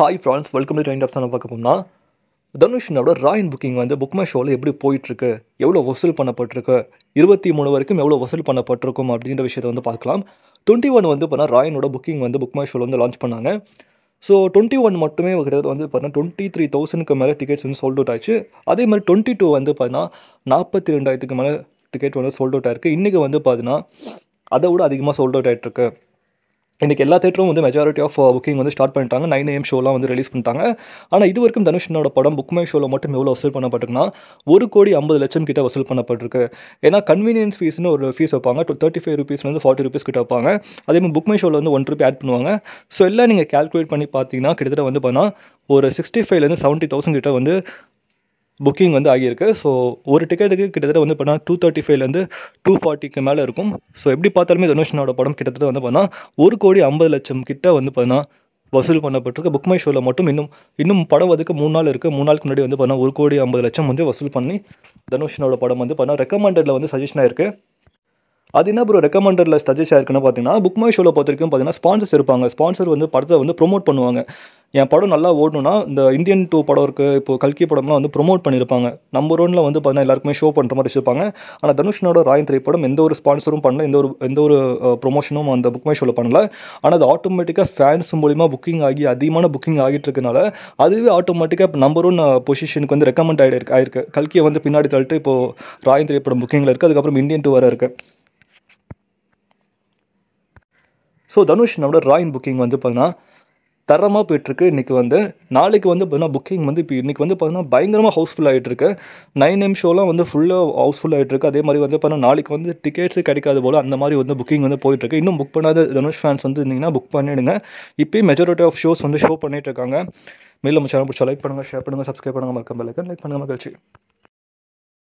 hi friends welcome to train ஆப்ஷனை பார்க்க போனோம்னா தனுஷனோட ராயன் புக்கிங் வந்து புக்மை ஷோவில் எப்படி போயிட்டுருக்கு எவ்வளோ வசூல் பண்ணப்பட்டிருக்கு இருபத்தி மூணு வரைக்கும் எவ்வளோ வசூல் பண்ணப்பட்டிருக்கும் அப்படின்ற விஷயத்தை வந்து பார்க்கலாம் டுவெண்ட்டி ஒன் வந்து பார்த்தா ராயினோட புக்கிங் வந்து புக்மை ஷோவில் வந்து லான்ச் பண்ணாங்க ஸோ டுவெண்ட்டி ஒன் மட்டுமே கிட்டத்தட்ட வந்து பார்த்தீங்கன்னா டுவெண்ட்டி த்ரீ தௌசண்ட்க்கு மேலே டிக்கெட்ஸ் வந்து சோல்ட் அவுட் ஆச்சு அதே மாதிரி டுவெண்ட்டி டூ வந்து பார்த்தீங்கன்னா நாற்பத்தி ரெண்டாயிரத்துக்கு மேலே டிக்கெட் வந்து சோல்ட் அவுட் ஆயிருக்கு இன்றைக்கி வந்து பார்த்தீங்கன்னா அதை விட அதிகமாக சோல்ட் அவுட் ஆகிட்டுருக்கு இன்றைக்கி எல்லா தேட்டரும் வந்து மெஜாரிட்டி ஆஃப் புக்கிங் வந்து ஸ்டார்ட் பண்ணிட்டாங்க நைன் ஏஎம் ஷோலாம் வந்து ரிலீஸ் பண்ணிட்டாங்க ஆனால் இது வரைக்கும் தனுஷனோட படம் புக்மை ஷோவில் மட்டும் எவ்வளோ வசூல் பண்ணப்பட்டிருக்குன்னா ஒரு கோடி ஐம்பது லட்சம் கிட்ட வசூல் பண்ணப்பட்டிருக்கு ஏன்னா கன்வீனியன்ஸ் ஃபீஸ்னு ஒரு ஃபீஸ் வைப்பாங்க டூ தேர்ட்டி ஃபைவ் ருபீஸ்லேருந்து ஃபார்ட்டி ருபீஸ் கிட்ட வைப்பாங்க அதே மாதிரி புக்மை ஷோவில் வந்து ஒன் ருபி ஆட் பண்ணுவாங்க ஸோ எல்லாம் நீங்கள் கேல்குலேட் பண்ணி பார்த்தீங்கன்னா கிட்டத்தட்ட வந்து பார்த்தீங்கன்னா ஒரு சிக்ஸ்டி ஃபைவ்லேருந்து செவன்ட்டி தௌசண்ட் கிட்ட வந்து புக்கிங் வந்து ஆகியிருக்கு ஸோ ஒரு டிக்கெட்டுக்கு கிட்டத்தட்ட வந்து பார்த்தா டூ தேர்ட்டி ஃபைவ்லேருந்து டூ ஃபார்ட்டிக்கு மேலே இருக்கும் ஸோ எப்படி பார்த்தாலுமே தனுஷனோட படம் கிட்டத்தட்ட வந்து பார்த்தோன்னா ஒரு கோடி ஐம்பது லட்சம் கிட்ட வந்து பார்த்தீங்கன்னா வசூல் பண்ணப்பட்டிருக்கு புக் மை ஷோவில் மட்டும் இன்னும் இன்னும் படம் அதுக்கு மூணு நாள் இருக்குது மூணு நாளுக்கு முன்னாடி வந்து பார்த்தீங்கன்னா ஒரு கோடி ஐம்பது லட்சம் வந்து வசூல் பண்ணி தனுஷனோட படம் வந்து பார்த்தீங்கன்னா ரெக்கமெண்டடில் வந்து சஜஷனாக இருக்குது அது என்ன ப்ரோ ரெக்கமெண்டடில் சஜஸ்ட் ஆயிருக்குன்னு பார்த்தீங்கன்னா புக் மை ஷோவில் பொறுத்த வரைக்கும் பார்த்தீங்கன்னா ஸ்பான்சர்ஸ் இருப்பாங்க ஸ்பான்சர் வந்து படத்தை வந்து ப்ரொமோட் பண்ணுவாங்க என் படம் நல்லா ஓடணும்னா இந்த இந்தியன் டூ படம் இருக்குது இப்போ கல்கி படம்லாம் வந்து ப்ரொமோட் பண்ணியிருப்பாங்க நம்பர் ஒன்ல வந்து பார்த்தீங்கன்னா எல்லாருக்குமே ஷோ பண்ணுற மாதிரி வச்சுருப்பாங்க ஆனால் தனுஷனோட ராயன் திரைப்படம் எந்த ஒரு ஸ்பான்சரும் பண்ணல எந்த ஒரு எந்த ஒரு ப்ரொமோஷனும் அந்த புக் மை ஷோவில் பண்ணல ஆனால் அது ஆட்டோமேட்டிக்காக ஃபேன்ஸ் மூலிமா புக்கிங் ஆகி அதிகமான புக்கிங் ஆகிட்டு இருக்கனால அதுவே ஆட்டோமேட்டிக்காக நம்பர் ஒன் பொசிஷனுக்கு வந்து ரெக்கமெண்ட் ஆகிருக்கு ஆயிருக்கு கல்கியை வந்து பின்னாடி தள்ளிட்டு இப்போது ராயன் திரைப்படம் புக்கிங்கில் இருக்குது அதுக்கப்புறம் இந்தியன் டூ வர இருக்குது ஸோ தனுஷ் நம்மளோட ராயின் புக்கிங் வந்து பார்த்தீங்கன்னா தரமாக போயிட்டுருக்கு இன்றைக்கி வந்து நாளைக்கு வந்து பார்த்தீங்கன்னா புக்கிங் வந்து இப்போ இன்றைக்கி வந்து பார்த்தீங்கன்னா பயங்கரமாக ஹவுஸ்ஃபுல் ஆகிட்டுருக்கு நைன் எம் ஷோலாம் வந்து ஃபுல்லாக ஹவுஸ்ஃபுல் ஆகிட்டுருக்கு அதே மாதிரி வந்து பார்த்தீங்கன்னா நாளைக்கு வந்து டிக்கெட்ஸே கிடைக்காது போல் அந்த மாதிரி வந்து புக்கிங் வந்து போயிட்டுருக்கு இன்னும் புக் பண்ணாத தனுஷ் ஃபேன்ஸ் வந்து இருந்தீங்கன்னா புக் பண்ணிவிடுங்க இப்போயும் மெஜாரிட்டி ஆஃப் ஷோஸ் வந்து ஷோ பண்ணிகிட்ருக்காங்க மேலும் சேனல் பிடிச்சா லைக் பண்ணுங்கள் ஷேர் பண்ணுங்கள் சப்ஸ்கிரைப் பண்ணுங்கள் மறக்காமல் லைக் பண்ணுங்கள் மகிழ்ச்சி